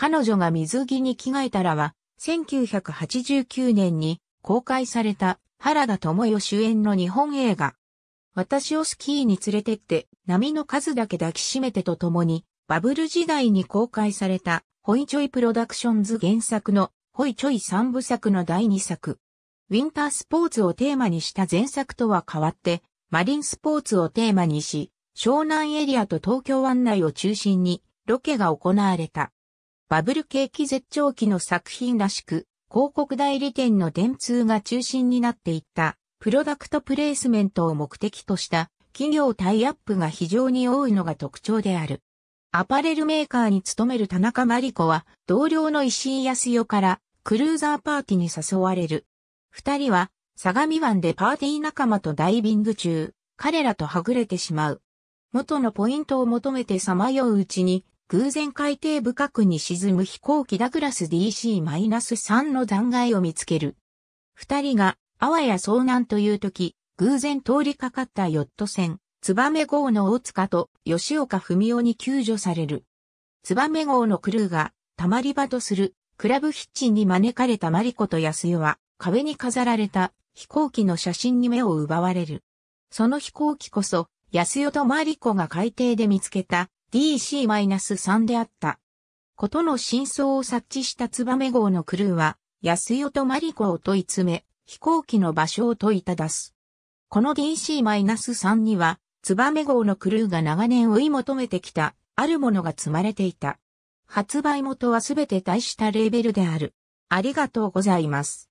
彼女が水着に着替えたらは、1989年に公開された原田智代主演の日本映画。私をスキーに連れてって、波の数だけ抱きしめてと共に、バブル時代に公開された、ホイチョイプロダクションズ原作の、ホイチョイ三部作の第2作。ウィンタースポーツをテーマにした前作とは変わって、マリンスポーツをテーマにし、湘南エリアと東京湾内を中心にロケが行われた。バブル景気絶頂期の作品らしく、広告代理店の電通が中心になっていった、プロダクトプレイスメントを目的とした企業タイアップが非常に多いのが特徴である。アパレルメーカーに勤める田中真理子は、同僚の石井康代からクルーザーパーティーに誘われる。二人は、相模湾でパーティー仲間とダイビング中、彼らとはぐれてしまう。元のポイントを求めてさまよううちに、偶然海底深くに沈む飛行機ダグラス DC-3 の残骸を見つける。二人が、あわや遭難という時、偶然通りかかったヨット船、ツバメ号の大塚と吉岡文夫に救助される。ツバメ号のクルーが、溜まり場とする、クラブヒッチンに招かれたマリコと安代は、壁に飾られた飛行機の写真に目を奪われる。その飛行機こそ、安代とマリコが海底で見つけた DC-3 であった。ことの真相を察知したメ号のクルーは、安代とマリコを問い詰め、飛行機の場所を問いただす。この DC-3 には、メ号のクルーが長年追い求めてきた、あるものが積まれていた。発売元はすべて大したレーベルである。ありがとうございます。